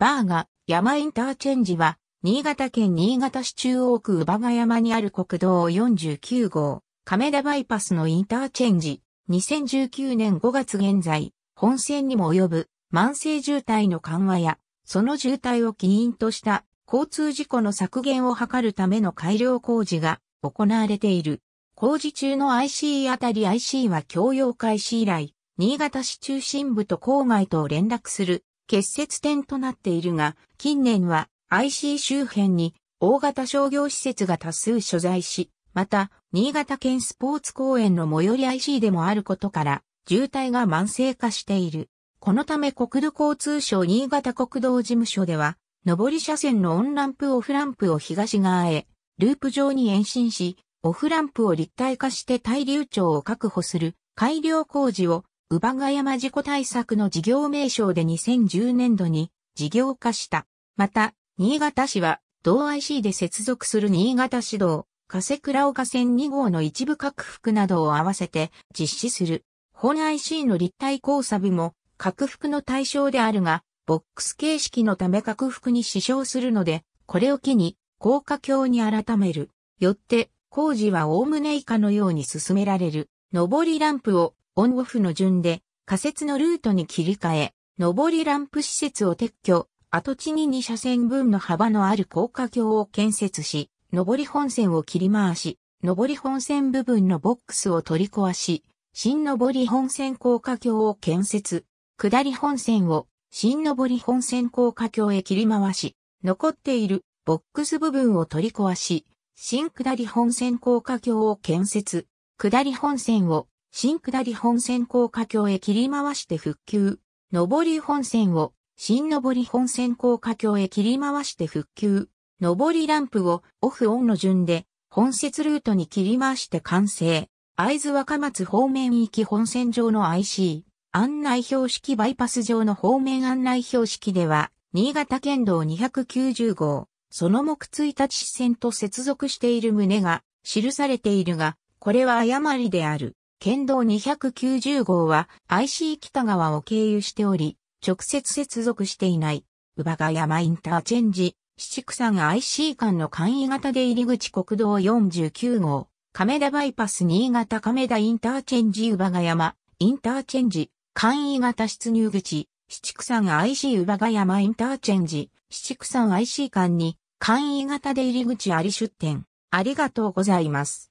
バーが山インターチェンジは、新潟県新潟市中央区宇馬場山にある国道49号、亀田バイパスのインターチェンジ。2019年5月現在、本線にも及ぶ慢性渋滞の緩和や、その渋滞を起因とした交通事故の削減を図るための改良工事が行われている。工事中の IC あたり IC は共用開始以来、新潟市中心部と郊外とを連絡する結節点となっているが、近年は IC 周辺に大型商業施設が多数所在し、また、新潟県スポーツ公園の最寄り IC でもあることから、渋滞が慢性化している。このため国土交通省新潟国道事務所では、上り車線のオンランプオフランプを東側へ、ループ上に延伸し、オフランプを立体化して対流庁を確保する改良工事を乳母ヶ山事故対策の事業名称で2010年度に事業化した。また、新潟市は、同 IC で接続する新潟市道、加瀬倉岡線2号の一部拡幅などを合わせて実施する。本 IC の立体交差部も、拡幅の対象であるが、ボックス形式のため拡幅に支障するので、これを機に、高架橋に改める。よって、工事は概ね以下のように進められる。上りランプをオンオフの順で仮設のルートに切り替え、上りランプ施設を撤去、跡地に2車線分の幅のある高架橋を建設し、上り本線を切り回し、上り本線部分のボックスを取り壊し、新上り本線高架橋を建設、下り本線を新上り本線高架橋へ切り回し、残っているボックス部分を取り壊し、新下り本線高架橋を建設、下り本線を新下り本線高架橋へ切り回して復旧。上り本線を新上り本線高架橋へ切り回して復旧。上りランプをオフオンの順で本節ルートに切り回して完成。会津若松方面行き本線上の IC 案内標識バイパス上の方面案内標識では新潟県道290号、その目1日支線と接続している旨が記されているが、これは誤りである。県道290号は IC 北川を経由しており、直接接続していない、宇馬ヶ山インターチェンジ、七草が IC 間の簡易型出入り口国道49号、亀田バイパス新潟亀田インターチェンジ宇馬ヶ山、インターチェンジ、簡易型出入口、七草が IC 宇馬ヶ山インターチェンジ、七草 IC 間に簡易型出入り口あり出店。ありがとうございます。